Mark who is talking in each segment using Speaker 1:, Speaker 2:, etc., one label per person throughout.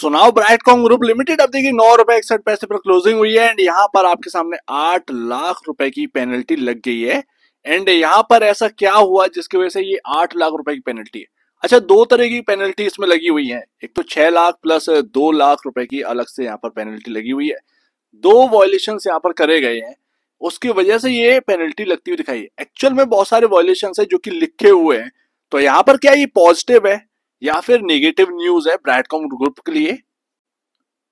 Speaker 1: सो now Brightcom group limited अब देखिए नौ रुपए इकसठ पैसे पर क्लोजिंग हुई है एंड यहाँ पर आपके सामने आठ लाख रुपए की पेनल्टी लग गई है एंड यहाँ पर ऐसा क्या हुआ जिसकी वजह से ये आठ लाख रुपए की पेनल्टी है अच्छा दो तरह की पेनल्टी इसमें लगी हुई है एक तो छह लाख प्लस दो लाख रुपए की अलग से यहाँ पर पेनल्टी लगी हुई है दो वॉयलेशन यहाँ पर करे गए हैं उसकी वजह से ये पेनल्टी लगती हुई दिखाई है एक्चुअल में बहुत सारे वॉयलेशन है जो कि लिखे हुए हैं तो यहाँ पर क्या ये पॉजिटिव है या फिर नेगेटिव न्यूज है ब्रैडकॉम ग्रुप के लिए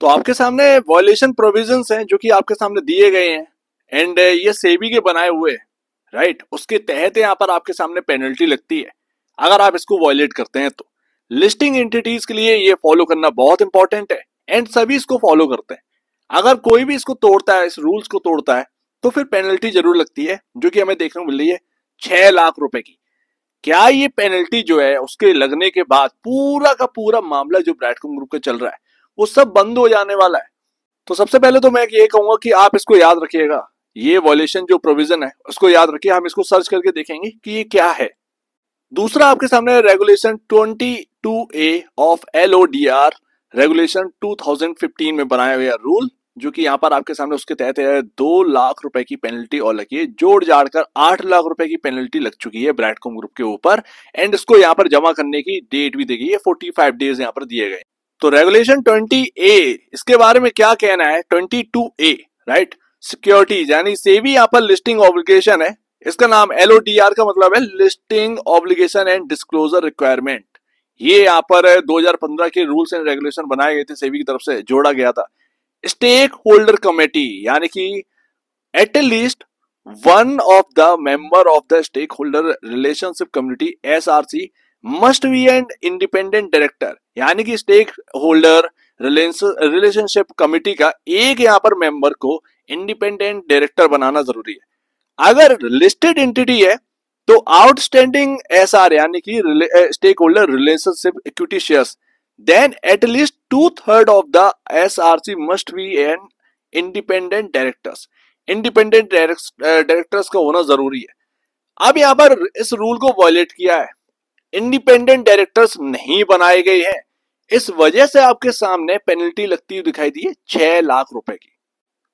Speaker 1: तो आपके सामने वॉयलेशन प्रोविजन हैं जो कि आपके सामने दिए गए हैं एंड ये सेबी के बनाए हुए राइट उसके तहत यहाँ पर आपके सामने पेनल्टी लगती है अगर आप इसको वॉयलेट करते हैं तो लिस्टिंग एंटिटीज के लिए ये फॉलो करना बहुत इंपॉर्टेंट है एंड सभी इसको फॉलो करते हैं अगर कोई भी इसको तोड़ता है इस रूल्स को तोड़ता है तो फिर पेनल्टी जरूर लगती है जो कि हमें देखने को मिल रही है छह लाख रुपए की क्या ये पेनल्टी जो है उसके लगने के बाद पूरा का पूरा मामला जो ब्राइटकॉम ग्रुप का चल रहा है वो सब बंद हो जाने वाला है तो सबसे पहले तो मैं ये कहूंगा कि आप इसको याद रखिएगा ये वॉलेशन जो प्रोविजन है उसको याद रखिए हम इसको सर्च करके देखेंगे कि ये क्या है दूसरा आपके सामने regulation twenty A of L regulation 2015 में बनाया गया रूल जो कि यहाँ पर आपके सामने उसके तहत है दो लाख रुपए की पेनल्टी और लगी है जोड़ जाड़ कर आठ लाख रुपए की पेनल्टी लग चुकी है ब्राइटकॉम ग्रुप के ऊपर एंड इसको यहाँ पर जमा करने की डेट भी दी गई है फोर्टी फाइव डेज यहाँ पर दिए गए तो रेगुलेशन ट्वेंटी ए इसके बारे में क्या कहना है twenty two A right security यानी सेवी यहाँ पर लिस्टिंग ऑब्लिगेशन है इसका नाम एल का मतलब है listing obligation and disclosure requirement ये यहाँ पर पंद्रह के रूल्स एंड रेगुलेशन बनाए गए थे सेवी की तरफ से जोड़ा गया था स्टेक होल्डर कमेटी यानी कि at least one of the member of the stakeholder relationship community C must be and independent director यानी कि स्टेक होल्डर रिलेशनशिप कमेटी का एक यहां पर मेंबर को इंडिपेंडेंट डायरेक्टर बनाना जरूरी है अगर लिस्टेड एंटिटी है तो आउटस्टैंडिंग एसआर यानी कि stakeholder relationship equity shares then at least two third of the src must be an independent directors independent directors uh, का होना जरूरी है अब यहाँ पर इस रूल को वॉयलेट किया है इंडिपेंडेंट डायरेक्टर्स नहीं बनाए गए हैं इस वजह से आपके सामने पेनल्टी लगती हुई दिखाई दी है छह लाख रुपए की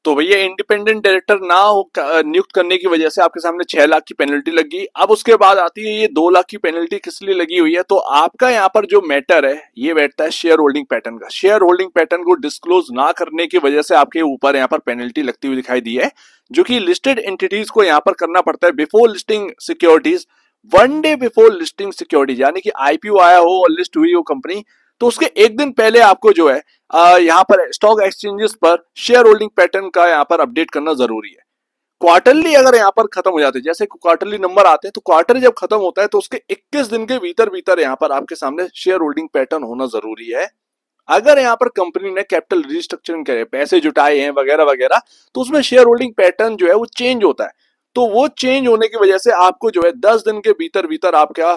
Speaker 1: तो भैया इंडिपेंडेंट डायरेक्टर ना नियुक्त करने की वजह से आपके सामने छह लाख की पेनल्टी लगी अब उसके बाद आती है ये दो लाख की पेनल्टी किस लिए लगी हुई है तो आपका यहाँ पर जो मैटर है ये बैठता है शेयर होल्डिंग पैटर्न का शेयर होल्डिंग पैटर्न को डिस्क्लोज ना करने की वजह से आपके ऊपर यहाँ पर पेनल्टी लगती हुई दिखाई दी है जो की लिस्टेड एंटिटीज को यहाँ पर करना पड़ता है before listing securities one day before listing securities यानी कि आईपीओ आया हो और लिस्ट हुई हो कंपनी तो उसके एक दिन पहले आपको जो है यहाँ पर स्टॉक एक्सचेंजेस पर शेयर होल्डिंग पैटर्न का यहाँ पर अपडेट करना जरूरी है क्वार्टरली अगर यहाँ पर खत्म हो जाते हैं जैसे क्वार्टरली नंबर आते हैं तो क्वार्टर जब खत्म होता है तो उसके 21 दिन के भीतर भीतर यहाँ पर आपके सामने शेयर होल्डिंग पैटर्न होना जरूरी है अगर यहाँ पर कंपनी ने कैपिटल रिस्ट्रक्चरिंग करे पैसे जुटाए हैं वगैरह वगैरह तो उसमें शेयर होल्डिंग पैटर्न जो है वो चेंज होता है तो वो चेंज होने की वजह से आपको जो है दस दिन के भीतर भीतर आपका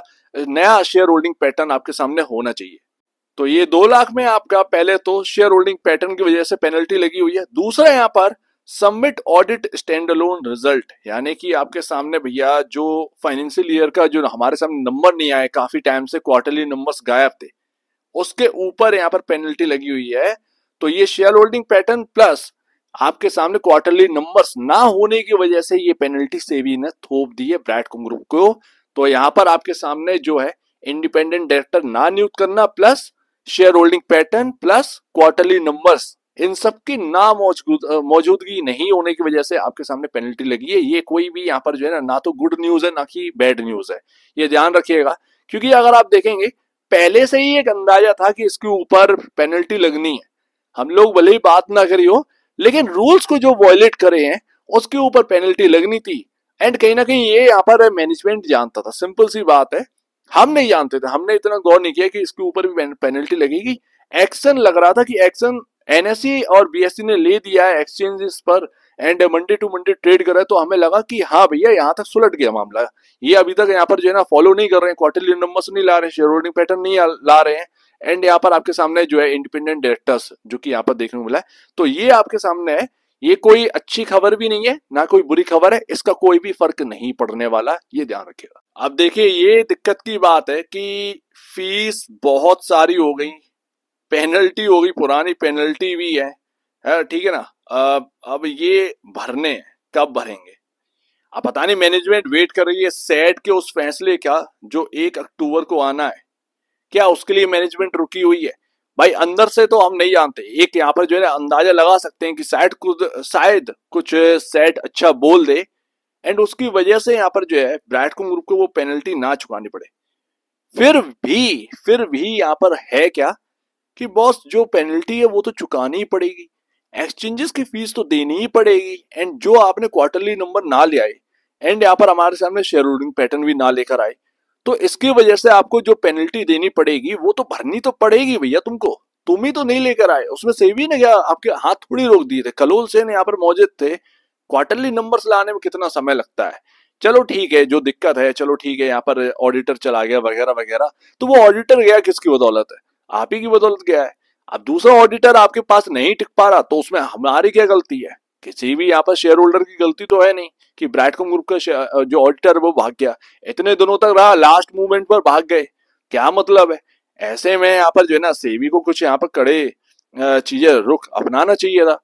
Speaker 1: नया शेयर होल्डिंग पैटर्न आपके सामने होना चाहिए तो ये दो लाख में आपका पहले तो शेयर होल्डिंग पैटर्न की वजह से पेनल्टी लगी हुई है दूसरा यहाँ पर submit audit standalone result यानी कि आपके सामने भैया जो फाइनेंशियल ईयर का जो हमारे सामने नंबर नहीं आए काफी टाइम से क्वार्टरली नंबर्स गायब थे उसके ऊपर यहाँ पर पेनल्टी लगी हुई है तो ये शेयर होल्डिंग पैटर्न प्लस आपके सामने क्वार्टरली नंबर्स ना होने की वजह से ये पेनल्टी से ने थोप दी है ब्रैडकॉम ग्रुप को तो यहाँ पर आपके सामने जो है इंडिपेंडेंट डायरेक्टर ना नियुक्त करना plus shareholding pattern plus quarterly numbers इन सब की ना मौजूदगी नहीं होने की वजह से आपके सामने पेनल्टी लगी है ये कोई भी यहाँ पर जो है ना ना तो गुड न्यूज है ना कि बैड न्यूज है ये ध्यान रखिएगा क्योंकि अगर आप देखेंगे पहले से ही एक अंदाजा था कि इसके ऊपर पेनल्टी लगनी है हम लोग भले ही बात ना करी हो लेकिन रूल्स को जो वॉयलेट करे हैं उसके ऊपर पेनल्टी लगनी थी एंड कहीं ना कहीं ये यहाँ पर मैनेजमेंट जानता था सिंपल सी बात है हम नहीं जानते थे हमने इतना गौर नहीं किया कि इसके ऊपर भी पेनल्टी लगेगी एक्शन लग रहा था कि एक्शन एनएससी और बीएससी ने ले दिया है एक्सचेंजेस पर and Monday to Monday trade कर रहा है तो हमें लगा कि हाँ भैया यहाँ तक सुलट गया मामला ये अभी तक यहाँ पर जो है ना फॉलो नहीं कर रहे हैं क्वार्टरली नंबर्स नहीं ला रहे हैं शेयर होल्डिंग पैटर्न नहीं ला रहे हैं एंड यहाँ पर आपके सामने जो है इंडिपेंडेंट डायरेक्टर्स जो कि यहाँ पर देखने को मिला है तो ये आपके सामने है ये कोई अच्छी खबर भी नहीं है ना कोई बुरी खबर है इसका कोई भी फर्क नहीं पड़ने वाला ये ध्यान रखिएगा अब देखिए ये दिक्कत की बात है कि फीस बहुत सारी हो गई पेनल्टी हो गई पुरानी पेनल्टी भी है ठीक है ना अब अब ये भरने कब भरेंगे अब पता नहीं मैनेजमेंट वेट कर रही है सेट के उस फैसले का जो एक अक्टूबर को आना है क्या उसके लिए मैनेजमेंट रुकी हुई है भाई अंदर से तो हम नहीं जानते एक यहाँ पर जो है अंदाजा लगा सकते हैं कि शायद कुछ शायद कुछ सेट अच्छा बोल दे एंड उसकी वजह से यहाँ पर जो है ब्राइटकॉम ग्रुप को वो पेनल्टी ना चुकानी पड़े फिर हम्म। भी फिर भी यहाँ पर है क्या कि बॉस जो पेनल्टी है वो तो चुकानी ही पड़ेगी एक्सचेंजेस की फीस तो देनी ही पड़ेगी एंड जो आपने क्वार्टरली नंबर ना ले आए एंड यहाँ पर हमारे सामने शेयर होल्डिंग पैटर्न भी ना लेकर आए तो इसकी वजह से आपको जो पेनल्टी देनी पड़ेगी वो तो भरनी तो पड़ेगी भैया तुमको तुम ही तो नहीं लेकर आए उसमें सेवी ने क्या आपके हाथ थोड़ी रोक दिए थे कलोल सेन यहाँ पर मौजूद थे क्वार्टरली नंबर्स लाने में कितना समय लगता है चलो ठीक है जो दिक्कत है चलो ठीक है यहाँ पर ऑडिटर चला गया वगैरह वगैरह तो वो ऑडिटर गया किसकी बदौलत है आप ही की बदौलत गया है अब दूसरा ऑडिटर आपके पास नहीं टिक पा रहा तो उसमें हमारी क्या गलती है किसी भी यहाँ पर शेयर होल्डर की गलती तो है नहीं कि ब्राइटकॉम ग्रुप का जो ऑडिटर वो भाग गया इतने दिनों तक रहा लास्ट मूवमेंट पर भाग गए क्या मतलब है ऐसे में यहाँ पर जो है ना सेवी को कुछ यहाँ पर कड़े चीजें रुख अपनाना चाहिए था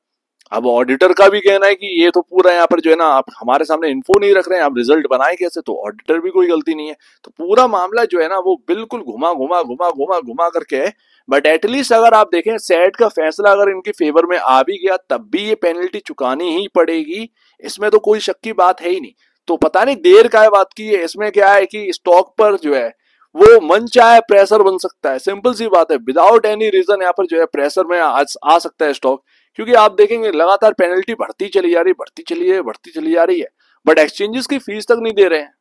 Speaker 1: अब ऑडिटर का भी कहना है कि ये तो पूरा यहाँ पर जो है ना आप हमारे सामने इन्फो नहीं रख रहे हैं आप रिजल्ट बनाए कैसे तो ऑडिटर भी कोई गलती नहीं है तो पूरा मामला जो है ना वो बिल्कुल घुमा घुमा घुमा घुमा घुमा करके है बट एटलीस्ट अगर आप देखें सेट का फैसला अगर इनके फेवर में आ भी गया तब भी ये पेनल्टी चुकानी ही पड़ेगी इसमें तो कोई शक की बात है ही नहीं तो पता नहीं देर का है बात की है इसमें क्या है कि स्टॉक पर जो है वो मन चाहे प्रेशर बन सकता है सिंपल सी बात है विदाउट एनी रीजन यहाँ पर जो है प्रेशर में आ, आ सकता है स्टॉक क्योंकि आप देखेंगे लगातार पेनल्टी बढ़ती चली जा रही बढ़ती चली है बढ़ती चली जा रही है बट एक्सचेंजेस की फीस तक नहीं दे रहे हैं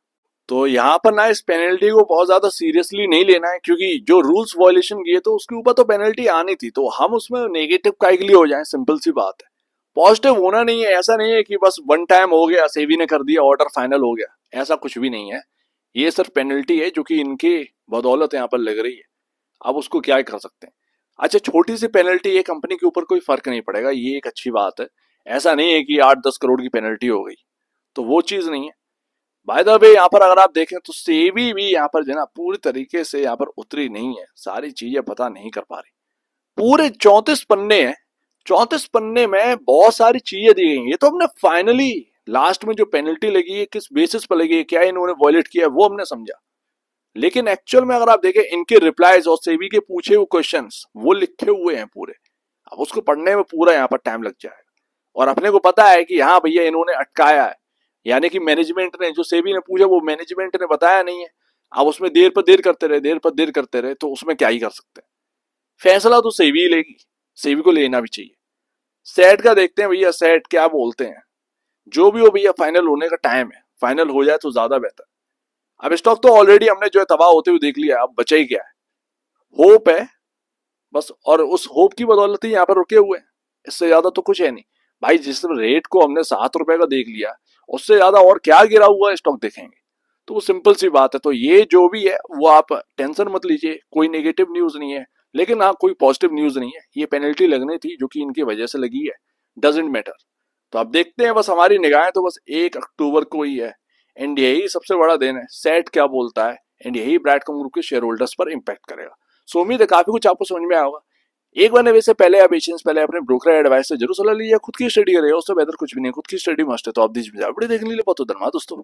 Speaker 1: तो यहाँ पर ना इस पेनल्टी को बहुत ज्यादा सीरियसली नहीं लेना है क्योंकि जो रूल्स वॉयलेशन किए तो उसके ऊपर तो पेनल्टी आनी थी तो हम उसमें नेगेटिव का हो जाए सिंपल सी बात है पॉजिटिव होना नहीं है ऐसा नहीं है कि बस वन टाइम हो गया सेवी ने कर दिया ऑर्डर फाइनल हो गया ऐसा कुछ भी नहीं है ये सिर्फ पेनल्टी है जो कि इनकी बदौलत यहाँ पर लग रही है अब उसको क्या कर सकते हैं अच्छा छोटी सी पेनल्टी ये कंपनी के ऊपर कोई फर्क नहीं पड़ेगा ये एक अच्छी बात है ऐसा नहीं है कि आठ दस करोड़ की पेनल्टी हो गई तो वो चीज नहीं है बाय द वे यहाँ पर अगर आप देखें तो सेवी भी यहाँ पर जो ना पूरी तरीके से यहाँ पर उतरी नहीं है सारी चीजें पता नहीं कर पा रही पूरे चौंतीस पन्ने हैं चौतीस पन्ने में बहुत सारी चीजें दी गई ये तो हमने फाइनली लास्ट में जो पेनल्टी लगी है किस बेसिस पर लगी है क्या इन्होंने वॉयलेट किया है वो हमने समझा लेकिन एक्चुअल में अगर आप देखें इनके रिप्लाईज और सेवी के पूछे हुए क्वेश्चन वो लिखे हुए हैं पूरे अब उसको पढ़ने में पूरा यहाँ पर टाइम लग जाएगा और अपने को पता है कि हाँ भैया इन्होंने अटकाया है यानी कि मैनेजमेंट ने जो सेवी ने पूछा वो मैनेजमेंट ने बताया नहीं है आप उसमें देर पर देर करते रहे देर पर देर करते रहे तो उसमें क्या ही कर सकते हैं फैसला तो ही लेगी सेबी को लेना भी चाहिए सेट का देखते हैं भैया सेट क्या बोलते हैं जो भी हो भैया फाइनल होने का टाइम है फाइनल हो जाए तो ज्यादा बेहतर अब स्टॉक तो ऑलरेडी हमने जो है तबाह होते हुए देख लिया अब बचा ही क्या है होप है बस और उस होप की बदौलत ही यहाँ पर रुके हुए हैं इससे ज्यादा तो कुछ है नहीं भाई जिस रेट को हमने सात रुपए का देख लिया उससे ज्यादा और क्या गिरा हुआ स्टॉक देखेंगे तो वो सिंपल सी बात है तो ये जो भी है वो आप टेंशन मत लीजिए कोई नेगेटिव न्यूज नहीं है लेकिन हाँ कोई पॉजिटिव न्यूज नहीं है ये पेनल्टी लगने थी जो कि इनकी वजह से लगी है डजेंट मैटर तो आप देखते हैं बस हमारी निगाहें तो बस एक अक्टूबर को ही है एंड यही सबसे बड़ा दिन है सेट क्या बोलता है एंड यही ब्रैडकॉम ग्रुप के शेयर होल्डर्स पर इम्पैक्ट करेगा सो उम्मीद है काफी कुछ आपको समझ में आएगा एक बार वैसे पहले आप एशियंस पहले अपने ब्रोकर एडवाइस से जरूर सलाह लीजिए खुद की स्टडी करिए उससे बेहतर कुछ भी नहीं खुद की स्टडी मस्ट है तो आप दीजिए वीडियो देखने के बहुत धन्यवाद दोस्तों